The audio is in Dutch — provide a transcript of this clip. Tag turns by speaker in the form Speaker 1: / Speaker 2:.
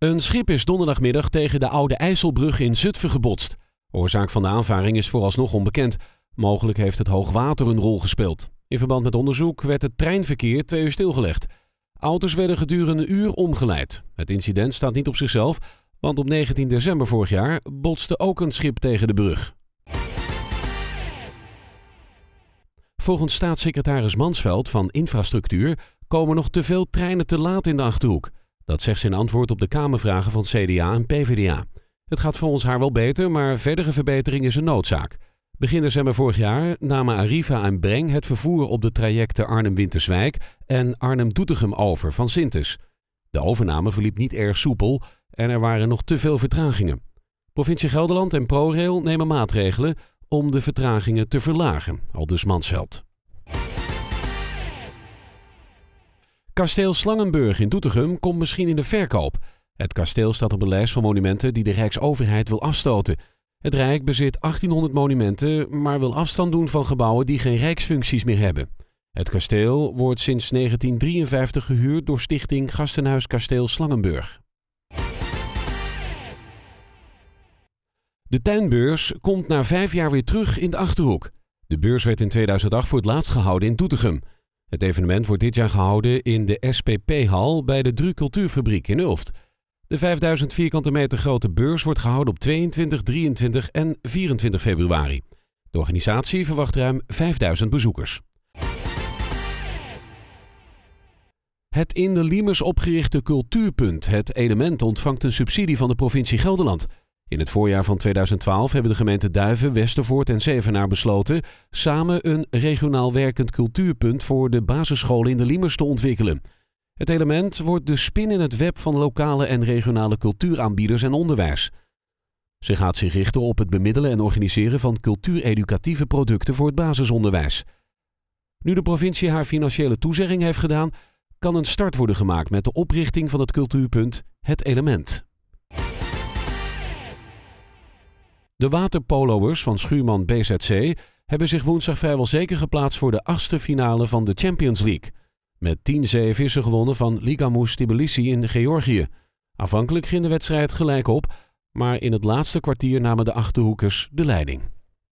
Speaker 1: Een schip is donderdagmiddag tegen de Oude IJsselbrug in Zutphen gebotst. Oorzaak van de aanvaring is vooralsnog onbekend. Mogelijk heeft het hoogwater een rol gespeeld. In verband met onderzoek werd het treinverkeer twee uur stilgelegd. Auto's werden gedurende een uur omgeleid. Het incident staat niet op zichzelf, want op 19 december vorig jaar botste ook een schip tegen de brug. Volgens staatssecretaris Mansveld van Infrastructuur komen nog te veel treinen te laat in de Achterhoek. Dat zegt ze in antwoord op de Kamervragen van CDA en PvdA. Het gaat voor ons haar wel beter, maar verdere verbetering is een noodzaak. Begin december vorig jaar namen Arriva en Breng het vervoer op de trajecten Arnhem-Winterswijk en Arnhem-Doetinchem over van Sintes. De overname verliep niet erg soepel en er waren nog te veel vertragingen. Provincie Gelderland en ProRail nemen maatregelen om de vertragingen te verlagen, aldus Mansveld. Kasteel Slangenburg in Doetinchem komt misschien in de verkoop. Het kasteel staat op een lijst van monumenten die de Rijksoverheid wil afstoten. Het Rijk bezit 1800 monumenten, maar wil afstand doen van gebouwen die geen rijksfuncties meer hebben. Het kasteel wordt sinds 1953 gehuurd door stichting Gastenhuis Kasteel Slangenburg. De tuinbeurs komt na vijf jaar weer terug in de Achterhoek. De beurs werd in 2008 voor het laatst gehouden in Doetinchem. Het evenement wordt dit jaar gehouden in de SPP-hal bij de Dru Cultuurfabriek in Ulft. De 5000 vierkante meter grote beurs wordt gehouden op 22, 23 en 24 februari. De organisatie verwacht ruim 5000 bezoekers. Het in de Liemers opgerichte cultuurpunt Het Element ontvangt een subsidie van de provincie Gelderland. In het voorjaar van 2012 hebben de gemeenten Duiven, Westervoort en Zevenaar besloten samen een regionaal werkend cultuurpunt voor de basisscholen in de Liemers te ontwikkelen. Het element wordt de spin in het web van lokale en regionale cultuuraanbieders en onderwijs. Ze gaat zich richten op het bemiddelen en organiseren van cultuureducatieve producten voor het basisonderwijs. Nu de provincie haar financiële toezegging heeft gedaan, kan een start worden gemaakt met de oprichting van het cultuurpunt Het Element. De waterpoloers van Schuurman BZC hebben zich woensdag vrijwel zeker geplaatst voor de achtste finale van de Champions League. Met 10-7 is er gewonnen van Ligamus Tbilisi in Georgië. Aanvankelijk ging de wedstrijd gelijk op, maar in het laatste kwartier namen de Achterhoekers de leiding.